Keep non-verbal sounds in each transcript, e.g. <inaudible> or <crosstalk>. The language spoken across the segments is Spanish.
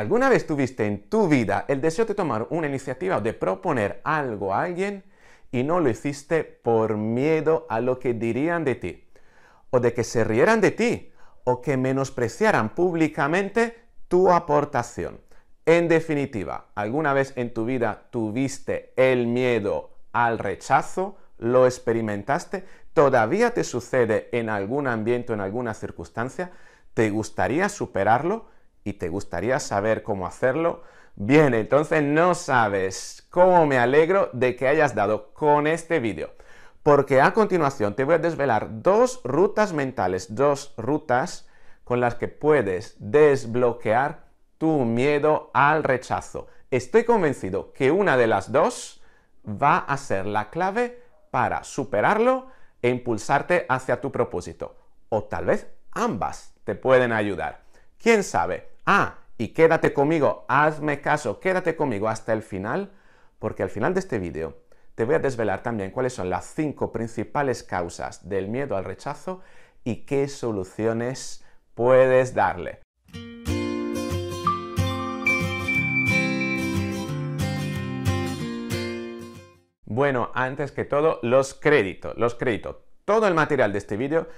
¿Alguna vez tuviste en tu vida el deseo de tomar una iniciativa o de proponer algo a alguien y no lo hiciste por miedo a lo que dirían de ti? ¿O de que se rieran de ti? ¿O que menospreciaran públicamente tu aportación? En definitiva, ¿alguna vez en tu vida tuviste el miedo al rechazo? ¿Lo experimentaste? ¿Todavía te sucede en algún ambiente o en alguna circunstancia? ¿Te gustaría superarlo? y te gustaría saber cómo hacerlo, bien, entonces no sabes cómo me alegro de que hayas dado con este vídeo. Porque a continuación te voy a desvelar dos rutas mentales, dos rutas con las que puedes desbloquear tu miedo al rechazo. Estoy convencido que una de las dos va a ser la clave para superarlo e impulsarte hacia tu propósito. O tal vez ambas te pueden ayudar. ¿Quién sabe? Ah, y quédate conmigo, hazme caso, quédate conmigo hasta el final, porque al final de este vídeo te voy a desvelar también cuáles son las cinco principales causas del miedo al rechazo y qué soluciones puedes darle. Bueno, antes que todo, los créditos, los créditos. Todo el material de este vídeo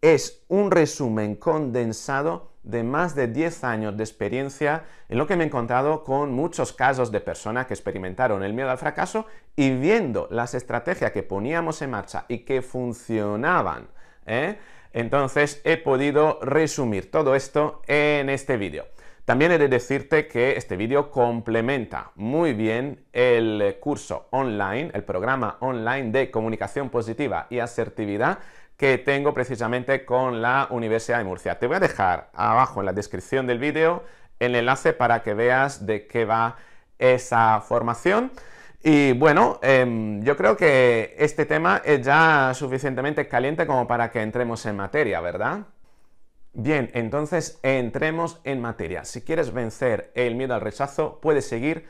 es un resumen condensado de más de 10 años de experiencia en lo que me he encontrado con muchos casos de personas que experimentaron el miedo al fracaso y viendo las estrategias que poníamos en marcha y que funcionaban. ¿eh? Entonces he podido resumir todo esto en este vídeo. También he de decirte que este vídeo complementa muy bien el curso online, el programa online de comunicación positiva y asertividad que tengo precisamente con la Universidad de Murcia. Te voy a dejar abajo en la descripción del vídeo el enlace para que veas de qué va esa formación. Y bueno, em, yo creo que este tema es ya suficientemente caliente como para que entremos en materia, ¿verdad? Bien, entonces entremos en materia. Si quieres vencer el miedo al rechazo, puedes seguir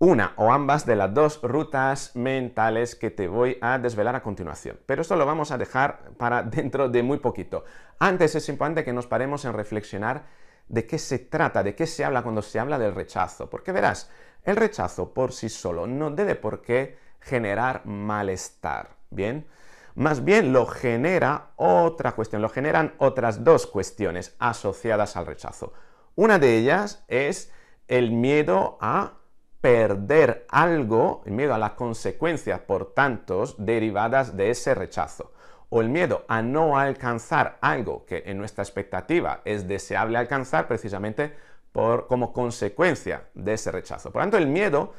una o ambas de las dos rutas mentales que te voy a desvelar a continuación. Pero esto lo vamos a dejar para <laughs> dentro de muy poquito. Antes es importante que nos paremos en reflexionar de qué se trata, de qué se habla cuando se habla del rechazo. Porque verás, el rechazo por sí solo no debe por qué generar malestar, ¿bien? Más bien lo genera otra cuestión, lo generan otras dos cuestiones asociadas al rechazo. Una de ellas es el miedo a perder algo, el miedo a las consecuencias, por tantos, derivadas de ese rechazo, o el miedo a no alcanzar algo que en nuestra expectativa es deseable alcanzar precisamente como consecuencia de ese rechazo. Por tanto, el miedo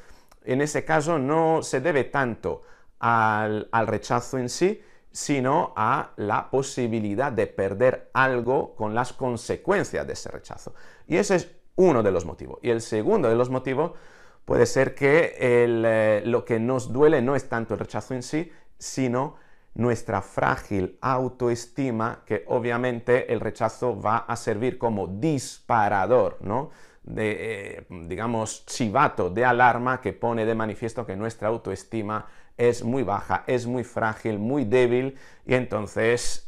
en ese caso no se debe tanto al rechazo en sí, sino a la posibilidad de perder algo con las consecuencias de ese rechazo. Y ese es uno de los motivos. Y el segundo de los motivos Puede ser que eh, lo que nos duele no es tanto el rechazo en sí, sino nuestra frágil autoestima, que obviamente el rechazo va a servir como disparador, ¿no? De, eh, digamos, chivato de alarma que pone de manifiesto que nuestra autoestima es muy baja, es muy frágil, muy débil y entonces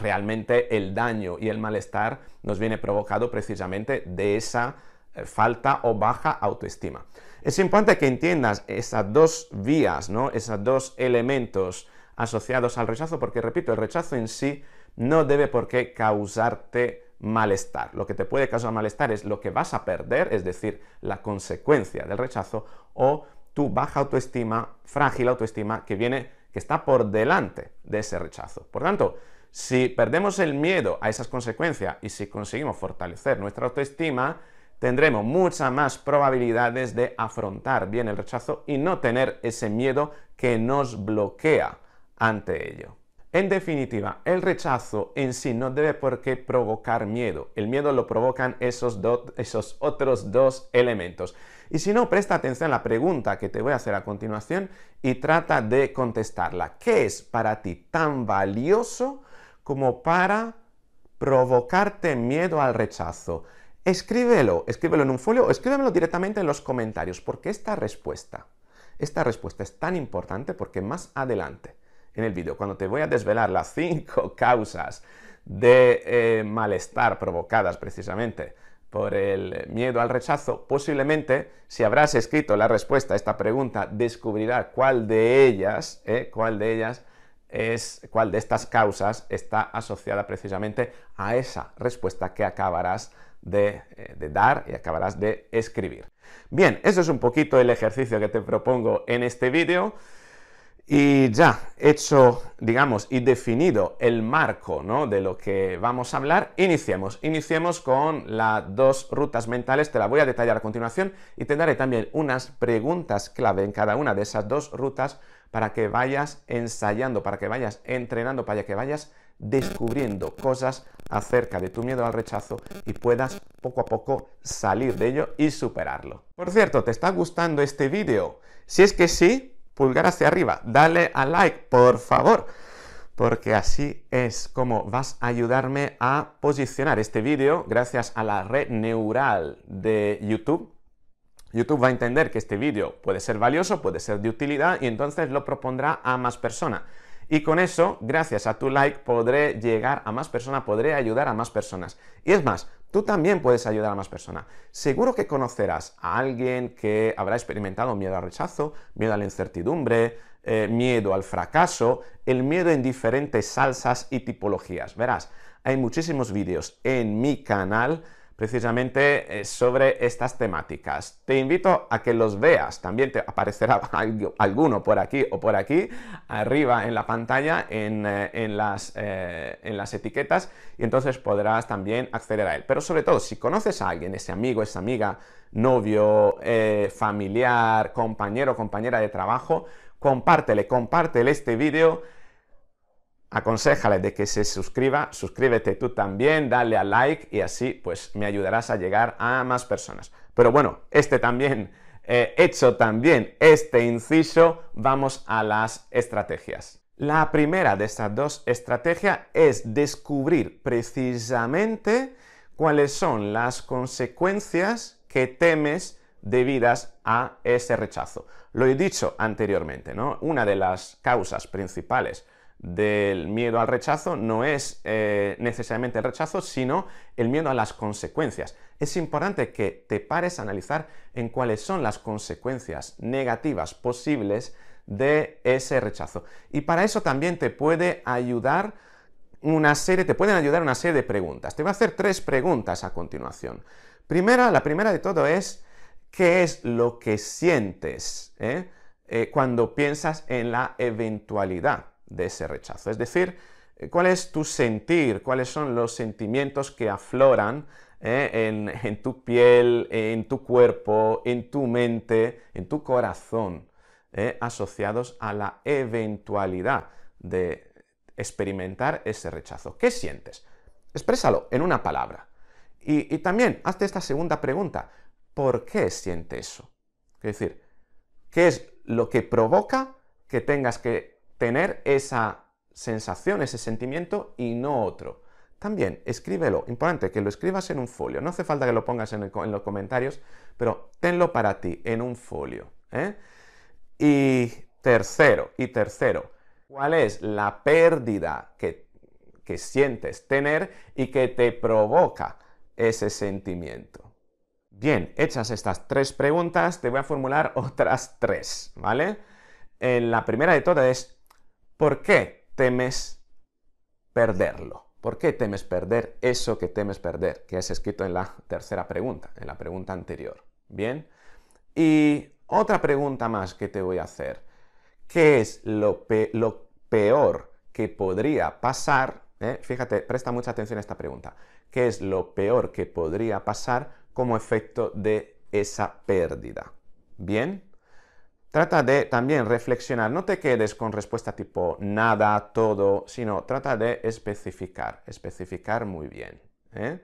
realmente el daño y el malestar nos viene provocado precisamente de esa eh, falta o baja autoestima. Es importante que entiendas esas dos vías, ¿no? Esos dos elementos asociados al rechazo, porque repito, el rechazo en sí no debe por qué causarte malestar. Lo que te puede causar malestar es lo que vas a perder, es decir, la consecuencia del rechazo o tu baja autoestima, frágil autoestima que viene que está por delante de ese rechazo. Por tanto, si perdemos el miedo a esas consecuencias y si conseguimos fortalecer nuestra autoestima, tendremos muchas más probabilidades de afrontar bien el rechazo y no tener ese miedo que nos bloquea ante ello. En definitiva, el rechazo en sí no debe por qué provocar miedo. El miedo lo provocan esos, esos, otros dos elementos. Y si no, presta atención a la pregunta que te voy a hacer a continuación y trata de contestarla. ¿Qué es para ti tan valioso como para provocarte miedo al rechazo? Escríbelo, escríbelo en un folio o escríbemelo directamente en los comentarios, porque esta respuesta, esta respuesta es tan importante porque más adelante en el vídeo, cuando te voy a desvelar las cinco <laughs> causas de eh, malestar provocadas precisamente por el miedo al rechazo, posiblemente si habrás escrito la respuesta a esta pregunta, descubrirá cuál de ellas, eh, cuál de ellas es, cuál de estas causas está asociada precisamente a esa respuesta que acabarás eh, de, dar y acabarás de escribir. Bien, eso es un poquito el ejercicio que te propongo en este vídeo. Y ya hecho, digamos, y definido el marco ¿no? de lo que vamos a hablar, iniciemos. Iniciemos con las dos rutas mentales, te la voy a detallar a continuación y te daré también unas preguntas clave en cada una de esas dos rutas para que vayas ensayando, para que vayas entrenando, para que vayas descubriendo cosas acerca de tu miedo al rechazo y puedas poco a poco salir de ello y superarlo. Por cierto, ¿te está gustando este vídeo? Si es que sí, pulgar hacia arriba, dale a like, por favor porque así es como vas a ayudarme a posicionar este vídeo gracias a la red neural de YouTube. YouTube va a entender que este vídeo puede ser valioso, puede ser de utilidad y entonces lo propondrá a más personas. Y con eso, gracias a tu like, podré llegar a más personas, podré ayudar a más personas. Y es más, tú también puedes ayudar a más personas. Seguro que conocerás a alguien que habrá experimentado miedo al rechazo, miedo a la incertidumbre, eh, miedo al fracaso, el miedo en diferentes salsas y tipologías. Verás, hay muchísimos vídeos en mi canal precisamente eh, sobre estas temáticas. Te invito a que los veas, también te aparecerá <laughs> alguno por aquí o por aquí, arriba en la pantalla, en, eh, las, eh, en las, etiquetas, y entonces podrás también acceder a él. Pero sobre todo, si conoces a alguien, ese amigo, esa amiga, novio, familiar, compañero, compañera de trabajo, compártele, compártele este vídeo aconséjale de que se suscriba, suscríbete tú también, dale a like y así pues me ayudarás a llegar a más personas. Pero bueno, este también, eh, hecho también este inciso, vamos a las estrategias. La primera de estas dos estrategias es descubrir precisamente cuáles son las consecuencias que temes debidas a ese rechazo. Lo he dicho anteriormente, ¿no? Una de las causas principales del miedo al rechazo no es eh, necesariamente el rechazo, sino el miedo a las consecuencias. Es importante que te pares a analizar en cuáles son las consecuencias negativas posibles de ese rechazo. Y para eso también te puede ayudar una serie, te pueden ayudar una serie de preguntas. Te voy a hacer tres preguntas a continuación. Primera, la primera de todo es, ¿qué es lo que sientes eh? Eh, cuando piensas en la eventualidad de ese rechazo. Es decir, eh, cuál es tu sentir, cuáles son los sentimientos que afloran eh, <laughs> en, tu piel, en tu cuerpo, en tu mente, en tu corazón, eh, asociados a la eventualidad de experimentar ese rechazo. ¿Qué sientes? Exprésalo en una palabra. Y, y también hazte esta segunda pregunta. ¿Por qué sientes eso? Es decir, ¿qué es lo que provoca que tengas que tener esa sensación, ese sentimiento y no otro. También escríbelo, importante que lo escribas en un folio, no hace falta que lo pongas en, los comentarios, pero tenlo para ti, en un folio. ¿eh? Y tercero, y tercero, ¿cuál es la pérdida que, sientes tener y que te provoca ese sentimiento? Bien, hechas estas tres preguntas, te voy a formular <laughs> otras tres, ¿vale? En eh, la primera de todas es ¿Por qué temes perderlo? ¿Por qué temes perder eso que temes perder? Que es escrito en la tercera pregunta, en la pregunta anterior. Bien. Y otra pregunta más que te voy a hacer. ¿Qué es lo, peor que podría pasar? ¿Eh? Fíjate, presta mucha atención a esta pregunta. ¿Qué es lo peor que podría pasar como efecto de esa pérdida? Bien. Trata de también reflexionar, no te quedes con respuesta tipo nada, todo, sino trata de especificar, especificar muy bien. ¿eh?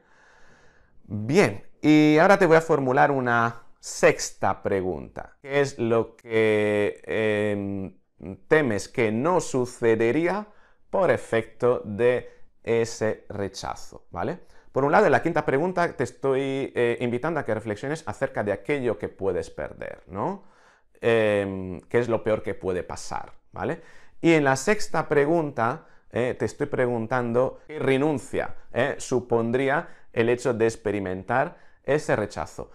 Bien, y ahora te voy a formular una sexta pregunta. ¿Qué es lo que em, temes que no sucedería por efecto de ese rechazo? ¿Vale? Por un lado, en la quinta pregunta te estoy eh, invitando a que reflexiones acerca de aquello que puedes perder, ¿no? Em, qué es lo peor que puede pasar, ¿vale? Y en la sexta pregunta, eh, te estoy preguntando qué renuncia eh, supondría el hecho de experimentar ese rechazo.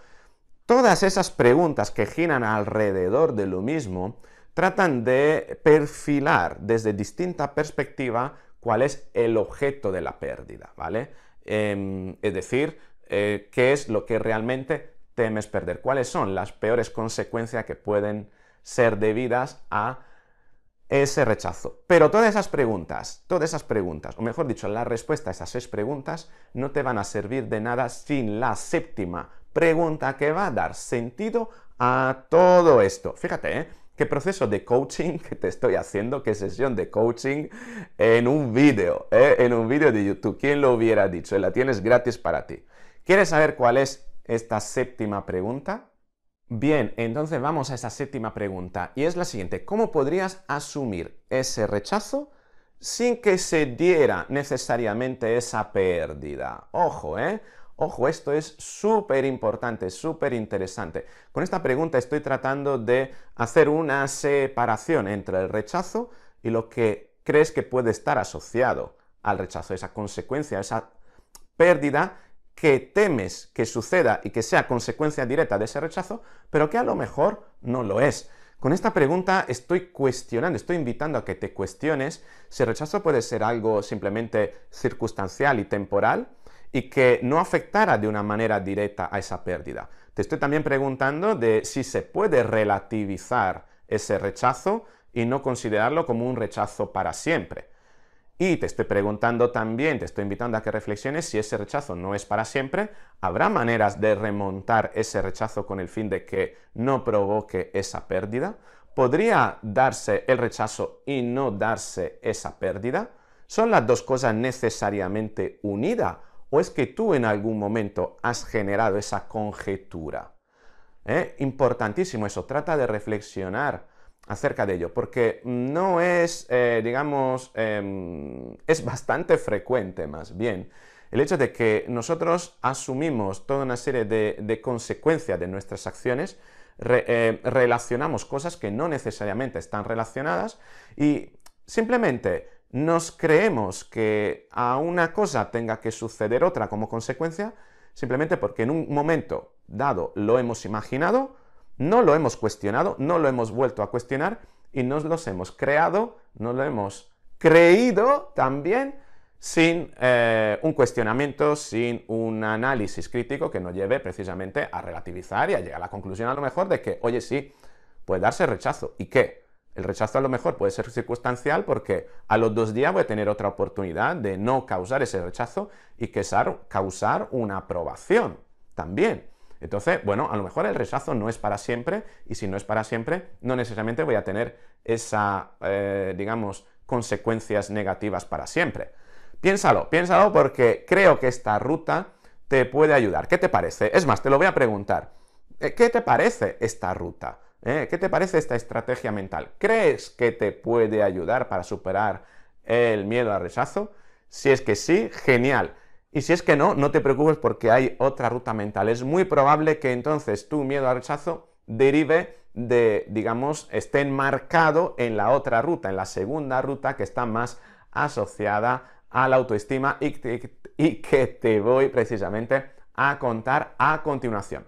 Todas esas preguntas que giran alrededor de lo mismo tratan de perfilar desde distinta perspectiva cuál es el objeto de la pérdida, ¿vale? Em, es decir, eh, qué es lo que realmente temes perder, cuáles son las peores consecuencias que pueden ser debidas a ese rechazo. Pero todas esas preguntas, todas esas preguntas, o mejor dicho, la respuesta a esas seis preguntas no te van a servir de nada sin la séptima pregunta que va a dar sentido a todo esto. Fíjate, ¿eh? qué proceso de coaching que te estoy haciendo, qué sesión de coaching en un vídeo, eh? en un vídeo de YouTube. ¿Quién lo hubiera dicho? La tienes gratis para ti. ¿Quieres saber cuál es esta séptima pregunta? Bien, entonces vamos a esa séptima pregunta y es la siguiente. ¿Cómo podrías asumir ese rechazo sin que se diera necesariamente esa pérdida? Ojo, ¿eh? Ojo, esto es súper importante, súper interesante. Con esta pregunta estoy tratando de hacer una separación entre el rechazo y lo que crees que puede estar asociado al rechazo, esa consecuencia, esa pérdida que temes que suceda y que sea consecuencia directa de ese rechazo, pero que a lo mejor no lo es. Con esta pregunta estoy cuestionando, estoy invitando a que te cuestiones si el rechazo puede ser algo simplemente circunstancial y temporal y que no afectara de una manera directa a esa pérdida. Te estoy también preguntando de si se puede relativizar ese rechazo y no considerarlo como un rechazo para siempre. Y te estoy preguntando también, te estoy invitando a que reflexiones si ese rechazo no es para siempre, ¿habrá maneras de remontar ese rechazo con el fin de que no provoque esa pérdida? ¿Podría darse el rechazo y no darse esa pérdida? ¿Son las dos cosas necesariamente unidas? ¿O es que tú en algún momento has generado esa conjetura? ¿Eh? Importantísimo eso, trata de reflexionar acerca de ello, porque no es, eh, digamos, em, es bastante frecuente más bien el hecho de que nosotros asumimos toda una serie de, consecuencias de nuestras acciones, em, relacionamos cosas que no necesariamente están relacionadas y simplemente nos creemos que a una cosa tenga que suceder otra como consecuencia, simplemente porque en un momento dado lo hemos imaginado no lo hemos cuestionado, no lo hemos vuelto a cuestionar y nos los hemos creado, nos lo hemos creído también sin eh, un cuestionamiento, sin un análisis crítico que nos lleve precisamente a relativizar y a llegar a la conclusión a lo mejor de que, oye, sí, puede darse rechazo. ¿Y qué? El rechazo a lo mejor puede ser circunstancial porque a los dos días voy a tener otra oportunidad de no causar ese rechazo y que causar una aprobación también. Entonces, bueno, a lo mejor el rechazo no es para siempre y si no es para siempre, no necesariamente voy a tener esa, eh, digamos, consecuencias negativas para siempre. Piénsalo, piénsalo porque creo que esta ruta te puede ayudar. ¿Qué te parece? Es más, te lo voy a preguntar. Eh, ¿Qué te parece esta ruta? Eh, ¿Qué te parece esta estrategia mental? ¿Crees que te puede ayudar para superar el miedo al rechazo? Si es que sí, genial. Y si es que no, no te preocupes porque hay otra ruta mental. Es muy probable que entonces tu miedo al rechazo derive de, digamos, esté enmarcado en la otra ruta, en la segunda ruta que está más asociada a la autoestima y, que te voy precisamente a contar a continuación.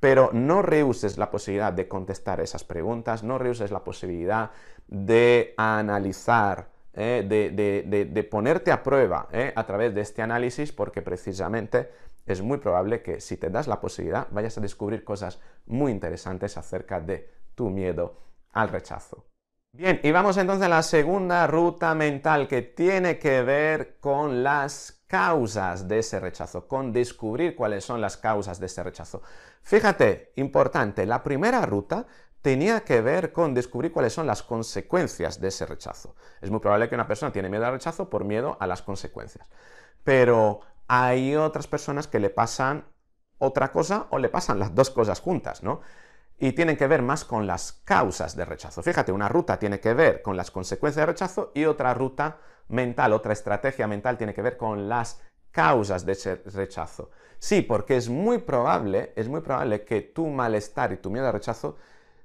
Pero no rehuses la posibilidad de contestar esas preguntas, no rehuses la posibilidad de analizar eh, de, ponerte a prueba eh, a través de este análisis, porque precisamente es muy probable que si te das la posibilidad vayas a descubrir cosas muy interesantes acerca de tu miedo al rechazo. Bien, y vamos entonces a la segunda ruta mental que tiene que ver con las causas de ese rechazo, con descubrir cuáles son las causas de ese rechazo. Fíjate, importante, la primera ruta tenía que ver con descubrir cuáles son las consecuencias de ese rechazo. Es muy probable que una persona tiene miedo al rechazo por miedo a las consecuencias. Pero hay otras personas que le pasan otra cosa o le pasan las dos cosas juntas, ¿no? Y tienen que ver más con las causas de rechazo. Fíjate, una ruta tiene que ver con las consecuencias de rechazo y otra ruta mental, otra estrategia mental tiene que ver con las causas de ese rechazo. Sí, porque es muy probable, es muy probable que tu malestar y tu miedo al rechazo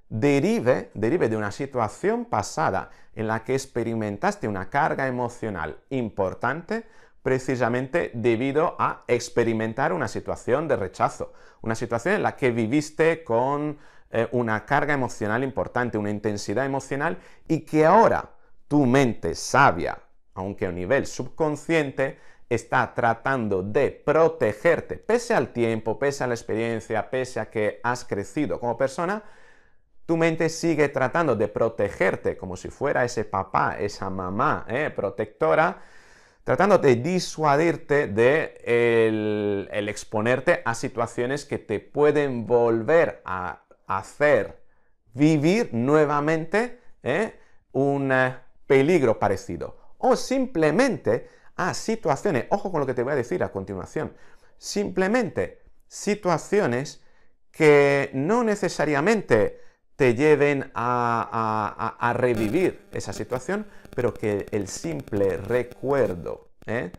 derive, de una situación pasada en la que experimentaste una carga emocional importante precisamente debido a experimentar una situación de rechazo, una situación en la que viviste con eh, una carga emocional importante, una intensidad emocional y que ahora tu mente sabia, aunque a un nivel subconsciente, está tratando de protegerte, pese al tiempo, pese a la experiencia, pese a que has crecido como persona, tu mente sigue tratando de protegerte como si fuera ese papá, esa mamá eh, protectora, tratando de disuadirte de el, exponerte a situaciones que te pueden volver a hacer vivir nuevamente eh, un peligro parecido. O simplemente a ah, situaciones, ojo con lo que te voy a decir a continuación, simplemente situaciones que no necesariamente te lleven a, revivir esa situación, pero que el simple recuerdo ¿eh?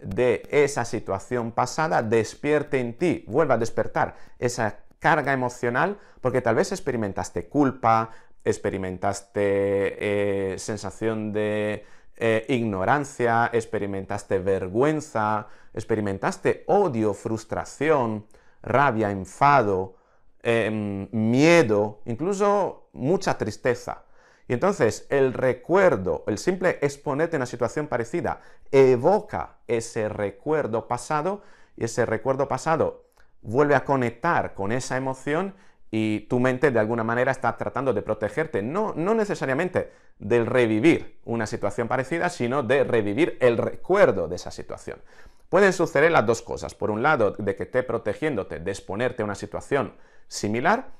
de esa situación pasada despierte en ti, vuelva a despertar esa carga emocional, porque tal vez experimentaste culpa, experimentaste eh, sensación de eh, ignorancia, experimentaste vergüenza, experimentaste odio, frustración, rabia, enfado, Em, miedo, incluso mucha tristeza. Y entonces el recuerdo, el simple exponerte a una situación parecida, evoca ese recuerdo pasado y ese recuerdo pasado vuelve a conectar con esa emoción y tu mente de alguna manera está tratando de protegerte, no, no necesariamente del revivir una situación parecida, sino de revivir el recuerdo de esa situación. Pueden suceder las dos cosas. Por un lado, de que esté protegiéndote de exponerte a una situación similar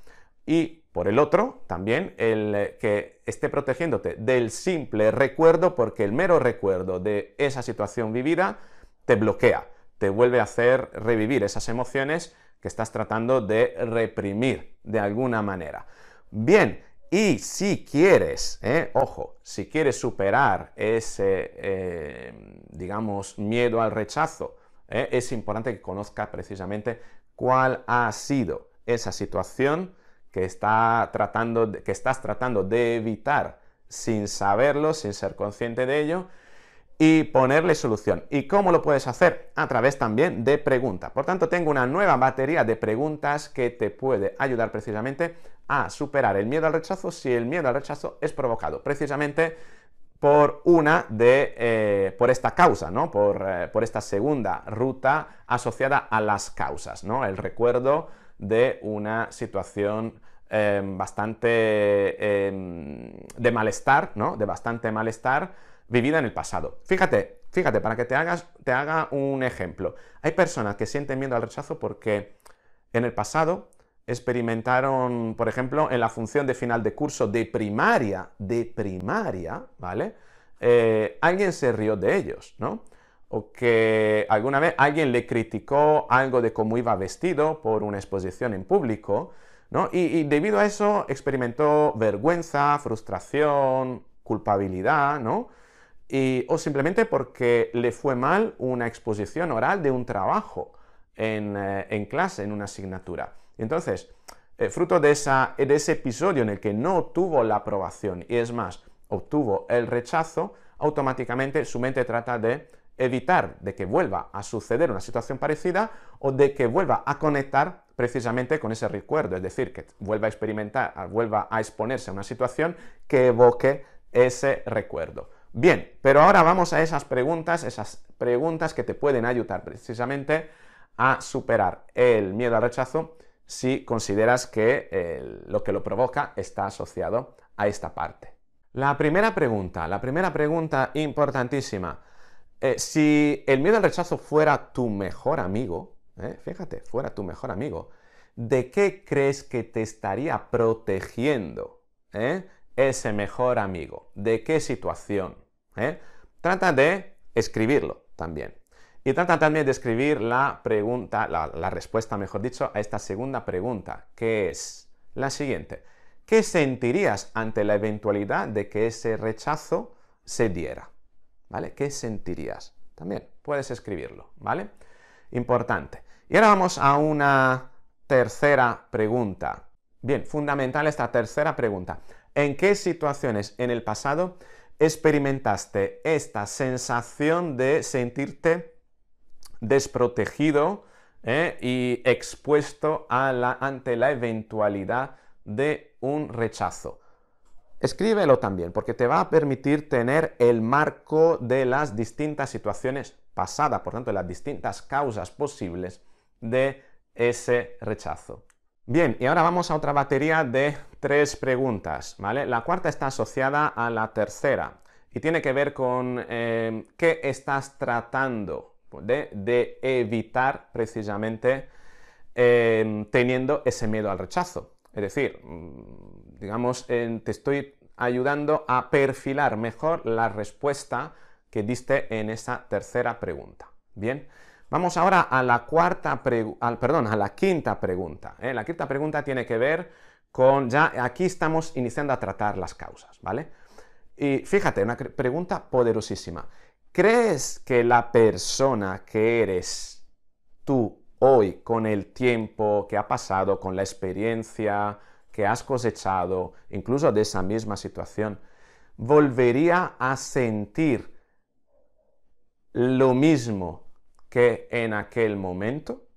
y por el otro, también el eh, que esté protegiéndote del simple recuerdo, porque el mero recuerdo de esa situación vivida te bloquea, te vuelve a hacer revivir esas emociones que estás tratando de reprimir de alguna manera. Bien, y si quieres, eh, ojo, si quieres superar ese, eh, digamos, miedo al rechazo, es importante que conozcas precisamente cuál ha sido esa situación que, está tratando, que estás tratando de evitar sin saberlo, sin ser consciente de ello, y ponerle solución. ¿Y cómo lo puedes hacer? A través también de preguntas. Por tanto, tengo una nueva batería de preguntas que te puede ayudar precisamente a superar el miedo al rechazo si el miedo al rechazo es provocado precisamente por una de, eh, por esta causa, ¿no? Por, eh, por esta segunda ruta asociada a las causas, ¿no? El recuerdo de una situación em, bastante em, de malestar, ¿no? De bastante malestar vivida en el pasado. Fíjate, fíjate, para que te, hagas, te haga un ejemplo. Hay personas que sienten miedo al rechazo porque en el pasado experimentaron, por ejemplo, en la función de final de curso de primaria, de primaria, ¿vale? Eh, alguien se rió de ellos, ¿no? o que alguna vez alguien le criticó algo de cómo iba vestido por una exposición en público, ¿no? Y, debido a eso experimentó vergüenza, frustración, culpabilidad, ¿no? Y, o simplemente porque le fue mal una exposición oral de un trabajo en, eh, clase, en una asignatura. Entonces, eh, fruto de, de ese episodio en el que no obtuvo la aprobación y es más, obtuvo el rechazo, automáticamente su mente trata de evitar de que vuelva a suceder una situación parecida o de que vuelva a conectar precisamente con ese recuerdo, es decir, que vuelva a experimentar, vuelva a exponerse a una situación que evoque ese recuerdo. Bien, pero ahora vamos a esas preguntas, esas preguntas que te pueden ayudar precisamente a superar el miedo al rechazo si consideras que eh, lo que lo provoca está asociado a esta parte. La primera pregunta, la primera pregunta importantísima, eh, si el miedo al rechazo fuera tu mejor amigo, eh, fíjate, fuera tu mejor amigo, ¿de qué crees que te estaría protegiendo eh, ese mejor amigo? ¿De qué situación? Trata de escribirlo también. Y trata también de escribir la pregunta, la respuesta, mejor dicho, a esta segunda pregunta, que es la siguiente. ¿Qué sentirías ante la eventualidad de que ese rechazo se diera? ¿vale? ¿Qué sentirías? También puedes escribirlo, ¿vale? Importante. Y ahora vamos a una tercera pregunta. Bien, fundamental esta tercera pregunta. ¿En qué situaciones en el pasado experimentaste esta sensación de sentirte desprotegido eh, y expuesto ante la eventualidad de un rechazo? Escríbelo también, porque te va a permitir tener el marco de las distintas situaciones pasadas, por tanto, las distintas causas posibles de ese rechazo. Bien, y ahora vamos a otra batería de tres preguntas, ¿vale? La cuarta está asociada a la tercera y tiene que ver con eh, qué estás tratando de, evitar precisamente eh, teniendo ese miedo al rechazo. Es decir, mm, digamos, te estoy ayudando a perfilar mejor la respuesta que diste en esa tercera pregunta. Bien, vamos ahora a la cuarta al, perdón, a la quinta pregunta. ¿eh? La quinta pregunta tiene que ver con, ya aquí estamos iniciando a tratar las causas, ¿vale? Y fíjate, una pregunta poderosísima. ¿Crees que la persona que eres tú hoy, con el tiempo que ha pasado, con la experiencia, que has cosechado, incluso de esa misma situación, volvería a sentir lo mismo que en aquel momento?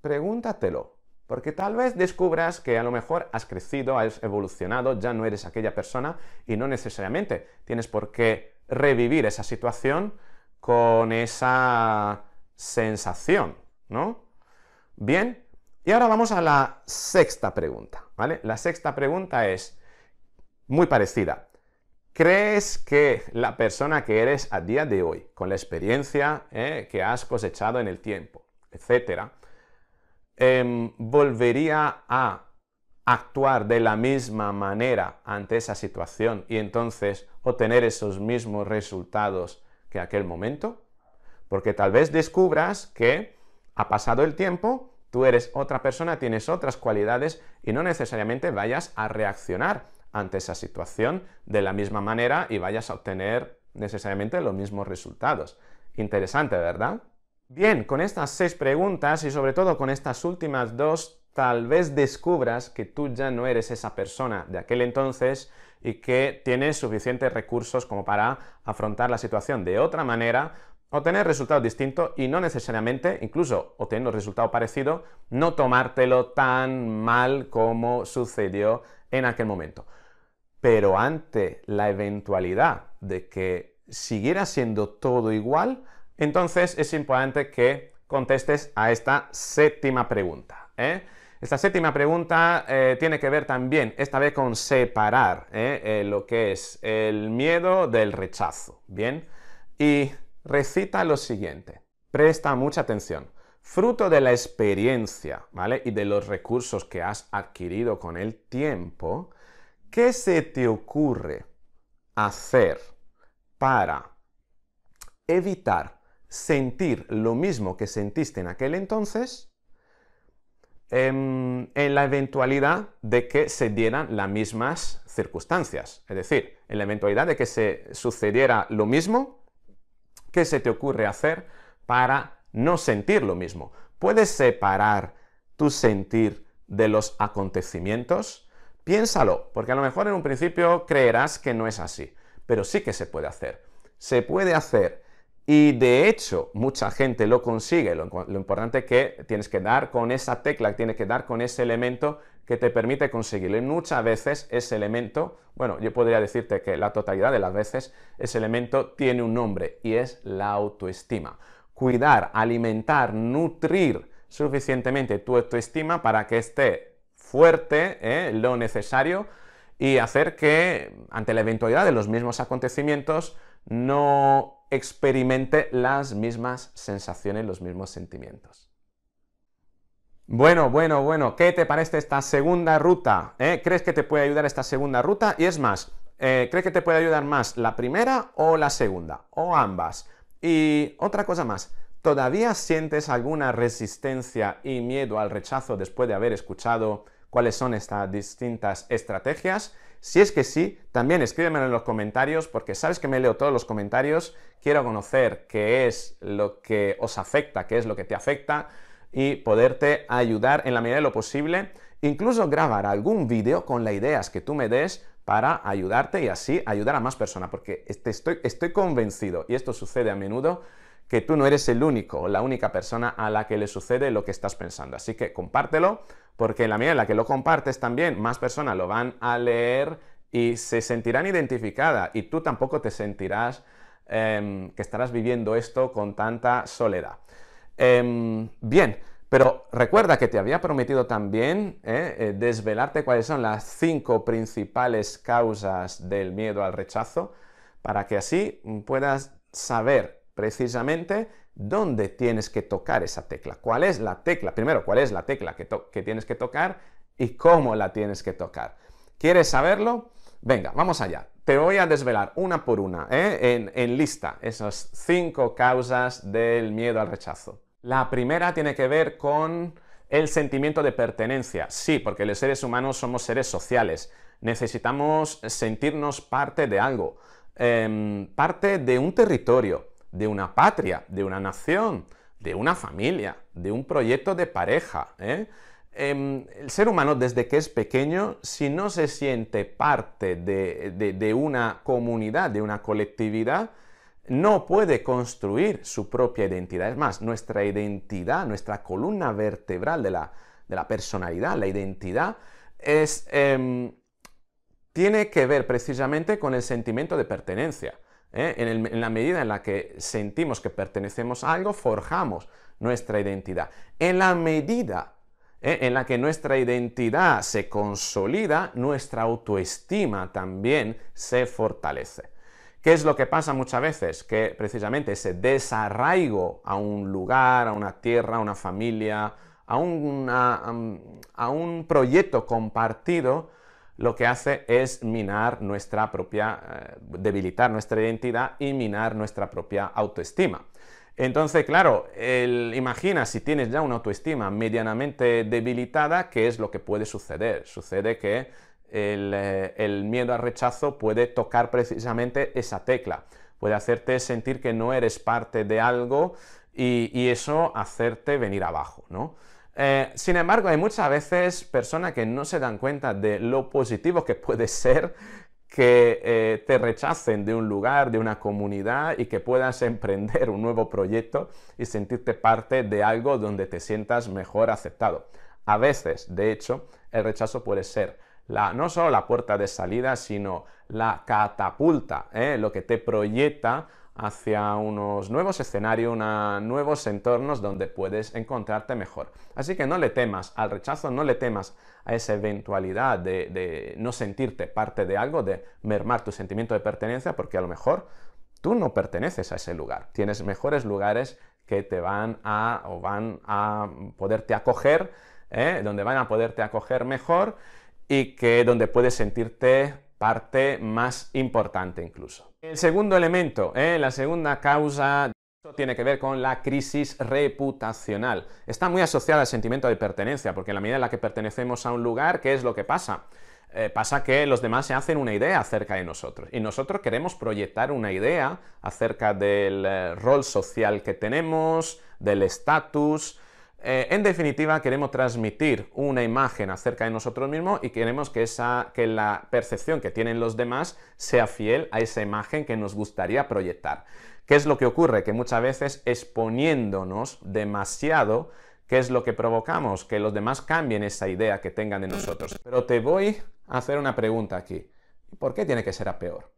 Pregúntatelo. Porque tal vez descubras que a lo mejor has crecido, has evolucionado, ya no eres aquella persona y no necesariamente tienes por qué revivir esa situación con esa sensación, ¿no? Bien, y ahora vamos a la sexta pregunta, ¿vale? La sexta pregunta es muy parecida. ¿Crees que la persona que eres a día de hoy, con la experiencia eh, que has cosechado en el tiempo, etcétera, em, volvería a actuar de la misma manera ante esa situación y entonces obtener esos mismos resultados que aquel momento? Porque tal vez descubras que ha pasado el tiempo Tú eres otra persona, tienes otras cualidades y no necesariamente vayas a reaccionar ante esa situación de la misma manera y vayas a obtener necesariamente los mismos resultados. Interesante, ¿verdad? Bien, con estas seis preguntas y sobre todo con estas últimas dos, tal vez descubras que tú ya no eres esa persona de aquel entonces y que tienes suficientes recursos como para afrontar la situación de otra manera obtener resultados distintos y no necesariamente, incluso obteniendo resultados parecidos, no tomártelo tan mal como sucedió en aquel momento. Pero ante la eventualidad de que siguiera siendo todo igual, entonces es importante que contestes a esta séptima pregunta. ¿eh? Esta séptima pregunta eh, tiene que ver también, esta vez, con separar ¿eh? lo que es el miedo del rechazo. Bien, y recita lo siguiente. Presta mucha atención. Fruto de la experiencia, Y de los recursos que has adquirido con el tiempo, ¿qué se te ocurre hacer para evitar sentir lo mismo que sentiste en aquel entonces en, em, en la eventualidad de que se dieran las mismas circunstancias. Es decir, en la eventualidad de que se sucediera lo mismo ¿Qué se te ocurre hacer para no sentir lo mismo? ¿Puedes separar tu sentir de los acontecimientos? Piénsalo, porque a lo mejor en un principio creerás que no es así, pero sí que se puede hacer. Se puede hacer y de hecho mucha gente lo consigue. Lo, importante es que tienes que dar con esa tecla, tienes que dar con ese elemento que te permite conseguirlo. muchas veces ese elemento, bueno, yo podría decirte que la totalidad de las veces ese elemento tiene un nombre y es la autoestima. Cuidar, alimentar, nutrir suficientemente tu autoestima para que esté fuerte, ¿eh? lo necesario, y hacer que ante la eventualidad de los mismos acontecimientos no experimente las mismas sensaciones, los mismos sentimientos. Bueno, bueno, bueno, ¿qué te parece esta segunda ruta? ¿Eh? ¿Crees que te puede ayudar esta segunda ruta? Y es más, eh, ¿crees que te puede ayudar más la primera o la segunda? O ambas. Y otra cosa más, ¿todavía sientes alguna resistencia y miedo al rechazo después de haber escuchado cuáles son estas distintas estrategias? Si es que sí, también escríbemelo en los comentarios porque sabes que me leo todos los comentarios, quiero conocer qué es lo que os afecta, qué es lo que te afecta y poderte ayudar en la medida de lo posible, incluso grabar algún vídeo con las ideas que tú me des para ayudarte y así ayudar a más personas, porque este, estoy, estoy convencido, y esto sucede a menudo, que tú no eres el único o la única persona a la que le sucede lo que estás pensando. Así que compártelo, porque en la medida en la que lo compartes también, más personas lo van a leer y se sentirán identificadas y tú tampoco te sentirás em, que estarás viviendo esto con tanta soledad. Em, bien, pero recuerda que te había prometido también eh, eh, desvelarte cuáles son las cinco principales causas del miedo al rechazo, para que así puedas saber precisamente dónde tienes que tocar esa tecla. ¿Cuál es la tecla? Primero, ¿cuál es la tecla que, tienes que tocar y cómo la tienes que tocar? ¿Quieres saberlo? Venga, vamos allá. Te voy a desvelar una por una, eh, en lista, esas cinco causas del miedo al rechazo. La primera tiene que ver con el sentimiento de pertenencia. Sí, porque los seres humanos somos seres sociales. Necesitamos sentirnos parte de algo, em, parte de un territorio, de una patria, de una nación, de una familia, de un proyecto de pareja. ¿eh? Em, el ser humano desde que es pequeño, si no se siente parte de una comunidad, de una colectividad, no puede construir su propia identidad. Es más, nuestra identidad, nuestra columna vertebral de la, personalidad, la identidad, em, tiene que ver precisamente con el sentimiento de pertenencia. ¿eh? En, la medida en la que sentimos que pertenecemos a algo, forjamos nuestra identidad. En la medida ¿eh? en la que nuestra identidad se consolida, nuestra autoestima también se fortalece. ¿Qué es lo que pasa muchas veces? Que precisamente ese desarraigo a un lugar, a una tierra, a una familia, a, un proyecto compartido, lo que hace es minar nuestra propia, eh, debilitar nuestra identidad y minar nuestra propia autoestima. Entonces, claro, imagina si tienes ya una autoestima medianamente debilitada, ¿qué es lo que puede suceder? Sucede que eh, el, miedo al rechazo puede tocar precisamente esa tecla, puede hacerte sentir que no eres parte de algo y, eso hacerte venir abajo, ¿no? Eh, sin embargo, hay muchas veces personas que no se dan cuenta de lo positivo que puede ser que eh, te rechacen de un lugar, de una comunidad y que puedas <laughs> emprender un nuevo proyecto y sentirte parte de algo donde te sientas mejor aceptado. A veces, de hecho, el rechazo puede ser no solo la puerta de salida, sino la catapulta, ¿eh? lo que te proyecta hacia unos nuevos escenarios, nuevos entornos donde puedes encontrarte mejor. Así que no le temas al rechazo, no le temas a esa eventualidad de, no sentirte parte de algo, de mermar tu sentimiento de pertenencia, porque a lo mejor tú no perteneces a ese lugar. Tienes mejores lugares que te van a o van a poderte acoger, ¿eh? donde van a poderte acoger mejor y que donde puedes sentirte parte más importante incluso. El segundo elemento, ¿eh? la segunda causa tiene que ver con la crisis reputacional. Está muy asociada al sentimiento de pertenencia, porque en la medida en la que pertenecemos a un lugar, ¿qué es lo que pasa? Eh, pasa que los demás se hacen una idea acerca de nosotros y nosotros queremos proyectar una idea acerca del eh, rol social que tenemos, del estatus, eh, en definitiva, queremos transmitir una imagen acerca de nosotros mismos y queremos que, la percepción que tienen los demás sea fiel a esa imagen que nos gustaría proyectar. ¿Qué es lo que ocurre? Que muchas veces exponiéndonos demasiado, ¿qué es lo que provocamos? Que los demás cambien esa idea que tengan de nosotros. Pero te voy a hacer una pregunta aquí. ¿Por qué tiene que ser a peor?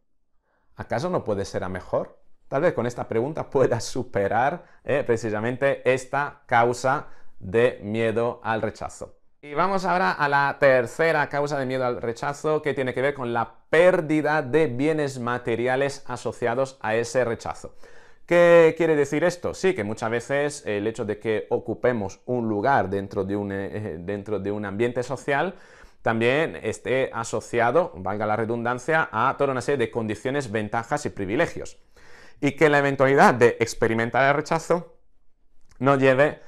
¿Acaso no puede ser a mejor? Tal vez con esta pregunta puedas superar eh, precisamente esta causa de miedo al rechazo. Y vamos ahora a la tercera causa de miedo al rechazo que tiene que ver con la pérdida de bienes materiales asociados a ese rechazo. ¿Qué quiere decir esto? Sí, que muchas veces el hecho de que ocupemos un lugar dentro de un, eh, dentro de un ambiente social también esté asociado, valga la redundancia, a toda una serie de condiciones, ventajas y privilegios. Y que la eventualidad de experimentar el rechazo no lleve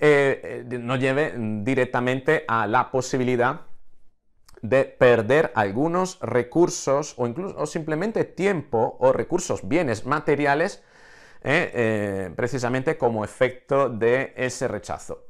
eh, eh, no nos lleve directamente a la posibilidad de perder algunos recursos o incluso o simplemente tiempo o recursos, bienes materiales, eh, precisamente como efecto de ese rechazo.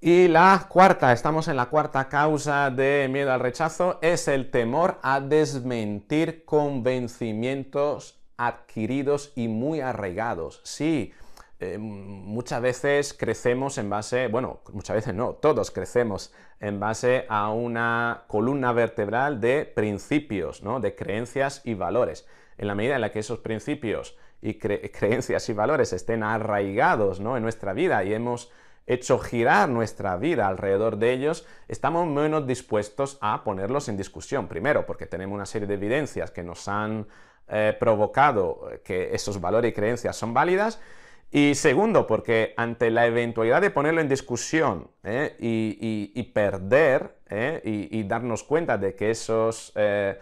Y la cuarta, estamos en la cuarta causa de miedo al rechazo, es el temor a desmentir convencimientos adquiridos y muy arraigados. Sí, eh, muchas veces crecemos en base, bueno, muchas veces no, todos crecemos en base a una columna vertebral de principios, ¿no? de creencias y valores. En la medida en la que esos principios y <laughs> creencias y valores estén arraigados ¿no? en nuestra vida y hemos hecho girar nuestra vida alrededor de ellos, estamos menos dispuestos a ponerlos en discusión. Primero, porque tenemos una serie de evidencias que nos han eh, provocado eh, que esos valores y creencias son válidas y segundo, porque ante la eventualidad de ponerlo en discusión ¿eh? y, perder ¿eh? y, darnos cuenta de que esos, eh,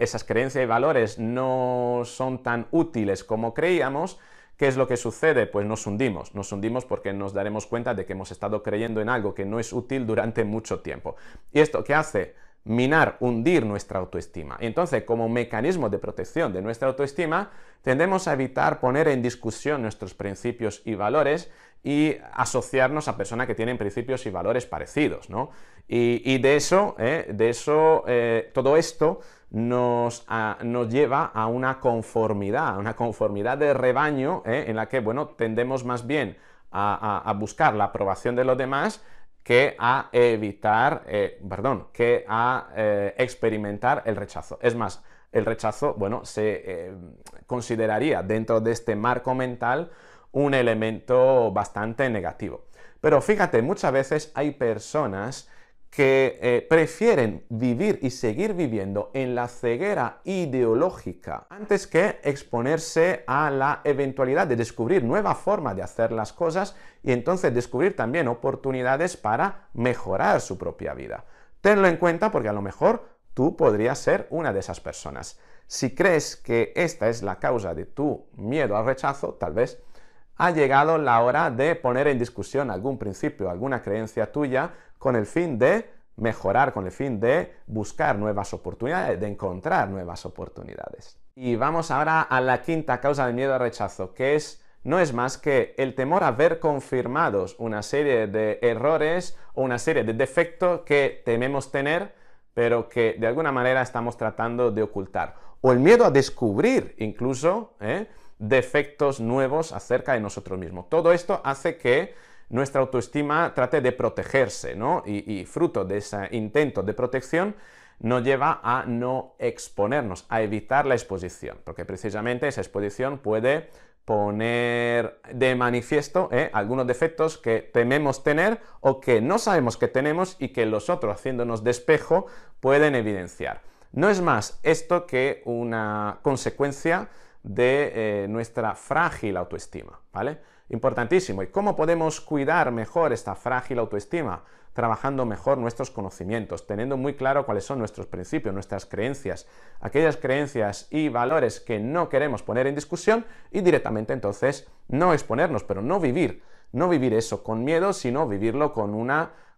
esas creencias y valores no son tan útiles como creíamos, ¿qué es lo que sucede? Pues nos hundimos, nos hundimos porque nos daremos cuenta de que hemos estado creyendo en algo que no es útil durante mucho tiempo. ¿Y esto qué hace? minar, hundir nuestra autoestima. Entonces, como mecanismo de protección de nuestra autoestima, tendemos a evitar poner en discusión nuestros principios y valores y asociarnos a personas que tienen principios y valores parecidos, ¿no? Y, de eso, ¿eh? de eso eh, todo esto nos, lleva a una conformidad, a una conformidad de rebaño ¿eh? en la que, bueno, tendemos más bien a buscar la aprobación de los demás que a evitar, eh, perdón, que a eh, experimentar el rechazo. Es más, el rechazo, bueno, se eh, consideraría dentro de este marco mental un elemento bastante negativo. Pero fíjate, muchas veces hay personas que eh, prefieren vivir y seguir viviendo en la ceguera ideológica antes que exponerse a la eventualidad de descubrir nueva forma de hacer las cosas y entonces descubrir también oportunidades para mejorar su propia vida. Tenlo en cuenta porque a lo mejor tú podrías ser una de esas personas. Si crees que esta es la causa de tu miedo al rechazo, tal vez ha llegado la hora de poner en discusión algún principio, alguna creencia tuya, con el fin de mejorar, con el fin de buscar nuevas oportunidades, de encontrar nuevas oportunidades. Y vamos ahora a la quinta causa del miedo al rechazo, que es no es más que el temor a ver confirmados una serie de errores o una serie de defectos que tememos tener, pero que de alguna manera estamos tratando de ocultar. O el miedo a descubrir incluso, ¿eh? defectos nuevos acerca de nosotros mismos. Todo esto hace que nuestra autoestima trate de protegerse, ¿no? Y, fruto de ese intento de protección nos lleva a no exponernos, a evitar la exposición, porque precisamente esa exposición puede poner de manifiesto ¿eh? algunos defectos que tememos tener o que no sabemos que tenemos y que los otros, haciéndonos despejo, espejo, pueden evidenciar. No es más esto que una consecuencia de eh, nuestra frágil autoestima, ¿vale? Importantísimo. ¿Y cómo podemos cuidar mejor esta frágil autoestima? Trabajando mejor nuestros conocimientos, teniendo muy claro cuáles son nuestros principios, nuestras creencias, aquellas creencias y valores que no queremos poner en discusión y directamente entonces no exponernos, pero no vivir, no vivir eso con miedo, sino vivirlo con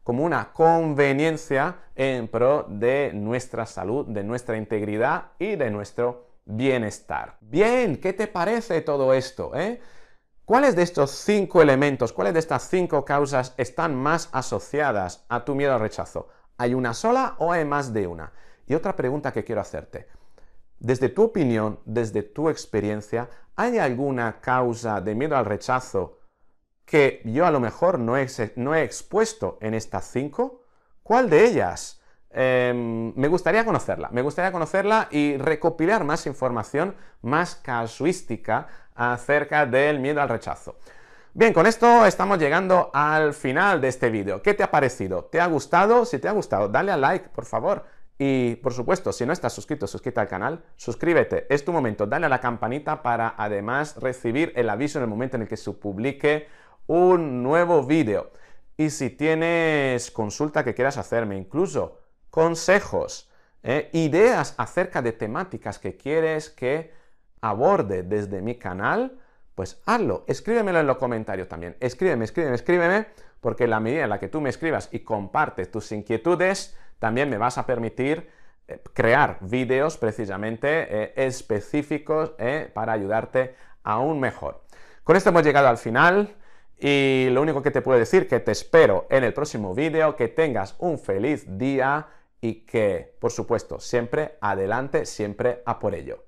como una conveniencia en pro de nuestra salud, de nuestra integridad y de nuestro bienestar. Bien, ¿qué te parece todo esto? Eh? ¿Cuáles de estos cinco elementos, cuáles de estas cinco causas están más asociadas a tu miedo al rechazo? ¿Hay una sola o hay más de una? Y otra pregunta que quiero hacerte. Desde tu opinión, desde tu experiencia, ¿hay alguna causa de miedo al rechazo que yo a lo mejor no no he expuesto en estas cinco? ¿Cuál de ellas? Em, me gustaría conocerla, me gustaría conocerla y recopilar más información, más casuística acerca del miedo al rechazo. Bien, con esto estamos llegando al final de este vídeo. ¿Qué te ha parecido? ¿Te ha gustado? Si te ha gustado, dale a like, por favor. Y, por supuesto, si no estás suscrito, suscríbete al canal, suscríbete, es tu momento, dale a la campanita para, además, recibir el aviso en el momento en el que se publique un nuevo vídeo. Y si tienes consulta que quieras hacerme, incluso consejos, ¿eh? ideas acerca de temáticas que quieres que aborde desde mi canal, pues hazlo. Escríbemelo en los comentarios también. Escríbeme, escríbeme, escríbeme, porque en la medida en la que tú me escribas y compartes tus inquietudes, también me vas a permitir eh, crear vídeos precisamente eh, específicos para ayudarte aún mejor. Con esto hemos llegado al final. Y lo único que te puedo decir que te espero en el próximo vídeo, que tengas un feliz día, y que, por supuesto, siempre adelante, siempre a por ello.